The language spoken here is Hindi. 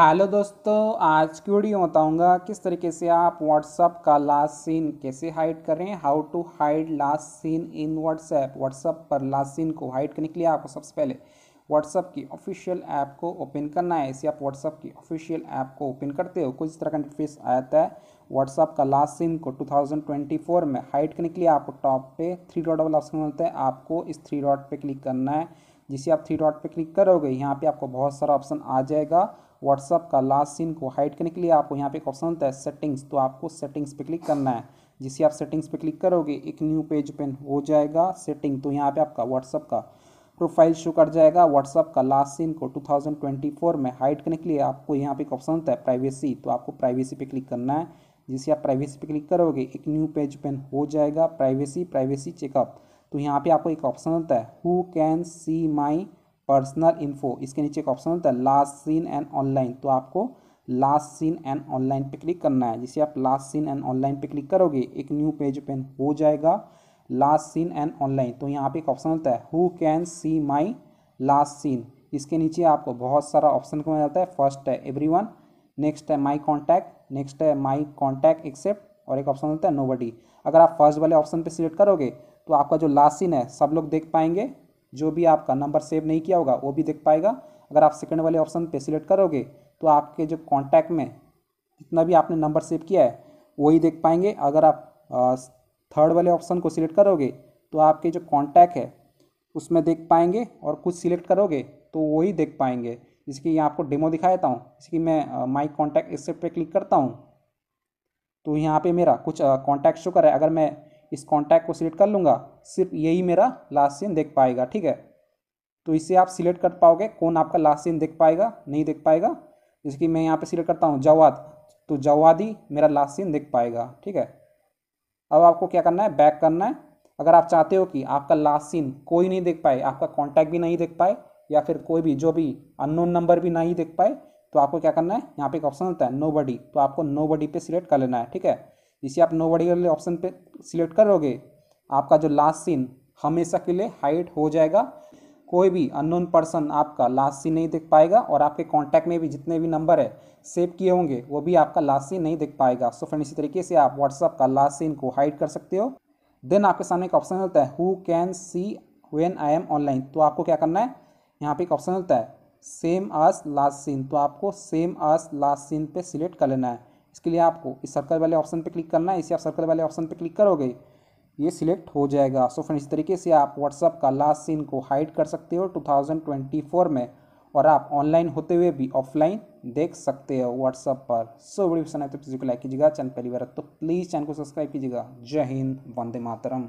हेलो दोस्तों आज की वीडियो बताऊंगा किस तरीके से आप व्हाट्सअप का लास्ट सीन कैसे हाइड करें how to hide last seen in WhatsApp WhatsApp पर लास्ट सीन को हाइड करने के लिए आपको सबसे पहले व्हाट्सअप की ऑफिशियल ऐप को ओपन करना है ऐसे आप व्हाट्सअप की ऑफिशियल ऐप को ओपन करते हो कुछ तरह का इंटरफेस आता है व्हाट्सअप का लास्ट सीन को 2024 में हाइड करने के लिए आपको टॉप पे थ्री डॉट वाला ऑप्शन मिलता है आपको इस थ्री डॉट पे क्लिक करना है जिसे आप थ्री डॉट पे क्लिक करोगे यहाँ पे आपको बहुत सारा ऑप्शन आ जाएगा व्हाट्सअप का लास्ट सीन को हाइड करने के लिए आपको यहाँ पे एक ऑप्शन होता है सेटिंग्स तो आपको सेटिंग्स पे क्लिक करना है जिसे आप सेटिंग्स पे क्लिक करोगे एक न्यू पेज ओपन हो जाएगा सेटिंग तो यहाँ पे आपका व्हाट्सअप का प्रोफाइल शो कर जाएगा व्हाट्सअप का लास्ट सीन को 2024 में हाइड करने के लिए आपको यहाँ पे एक ऑप्शन होता है प्राइवेसी तो आपको प्राइवेसी पे क्लिक करना है जिसे आप प्राइवेसी पे क्लिक करोगे एक न्यू पेज ओपन हो जाएगा प्राइवेसी प्राइवेसी चेकअप तो यहाँ पे आपको एक ऑप्शन होता है who can see my personal info इसके नीचे एक ऑप्शन होता है लास्ट सीन एंड ऑनलाइन तो आपको लास्ट सीन एंड ऑनलाइन पे क्लिक करना है जिसे आप लास्ट सीन एंड ऑनलाइन पे क्लिक करोगे एक न्यू पेज ओपन हो जाएगा लास्ट सीन एंड ऑनलाइन तो यहाँ पे एक ऑप्शन होता है who can see my last seen इसके नीचे आपको बहुत सारा ऑप्शन को मिल जाता है फर्स्ट है एवरी वन नेक्स्ट है माई कॉन्टैक्ट नेक्स्ट है माई कॉन्टैक्ट एक्सेप्ट और एक ऑप्शन होता है नो अगर आप फर्स्ट वाले ऑप्शन पर सिलेक्ट करोगे तो आपका जो लास्ट सीन है सब लोग देख पाएंगे जो भी आपका नंबर सेव नहीं किया होगा वो भी देख पाएगा अगर आप सेकेंड वाले ऑप्शन पे सिलेक्ट करोगे तो आपके जो कॉन्टैक्ट में जितना भी आपने नंबर सेव किया है वही देख पाएंगे अगर आप थर्ड वाले ऑप्शन को सिलेक्ट करोगे तो आपके जो कॉन्टैक्ट है उसमें देख पाएंगे और कुछ सिलेक्ट करोगे तो वही देख पाएंगे इसकी यहाँ आपको डेमो दिखा देता हूँ इसकी मैं माई कॉन्टैक्ट इससे पे क्लिक करता हूँ तो यहाँ पे मेरा कुछ कॉन्टैक्ट शो कर रहा है अगर मैं इस कॉन्टैक्ट को सिलेक्ट कर लूँगा सिर्फ यही मेरा लास्ट सीन देख पाएगा ठीक है तो इसे आप सिलेक्ट कर पाओगे कौन आपका लास्ट सीन देख पाएगा नहीं देख पाएगा जैसे कि मैं यहाँ पे सिलेक्ट करता हूँ जवाद तो जवाद ही मेरा लास्ट सीन देख पाएगा ठीक है अब आपको क्या करना है बैक करना है अगर आप चाहते हो कि आपका लास्ट सीन कोई नहीं देख पाए आपका कॉन्टैक्ट भी नहीं देख पाए या फिर कोई भी जो भी अननोन नंबर भी नहीं देख पाए तो आपको क्या करना है यहाँ पे एक ऑप्शन होता है नो बडी तो आपको नो बडी पे सिलेक्ट कर लेना है ठीक है जिसे आप नो बडी वाले ऑप्शन पे सिलेक्ट करोगे आपका जो लास्ट सीन हमेशा के लिए हाइड हो जाएगा कोई भी अननोन पर्सन आपका लास्ट सीन नहीं देख पाएगा और आपके कॉन्टैक्ट में भी जितने भी नंबर है सेव किए होंगे वो भी आपका लास्ट सीन नहीं देख पाएगा सो फ्रेंड इसी तरीके से आप व्हाट्सअप का लास्ट सीन को हाइड कर सकते हो देन आपके सामने एक ऑप्शन होता है who can see when I am online तो आपको क्या करना है यहाँ पे एक ऑप्शन होता है सेम आज लास्ट सीन तो आपको सेम आज लास्ट सीन पे सिलेक्ट कर लेना है इसके लिए आपको इस सर्कल वाले ऑप्शन पर क्लिक करना है इसे आप सर्कल वाले ऑप्शन पर क्लिक करोगे ये सिलेक्ट हो जाएगा सो फ्रेंड इस तरीके से आप व्हाट्सअप का लास्ट सीन को हाइड कर सकते हो 2024 में और आप ऑनलाइन होते हुए भी ऑफलाइन देख सकते हो व्हाट्सअप पर सो वीडियो पसंद आए तो वीडियो को लाइक कीजिएगा चैनल पहली बार तो प्लीज़ चैनल को सब्सक्राइब कीजिएगा जय हिंद वंदे मातरम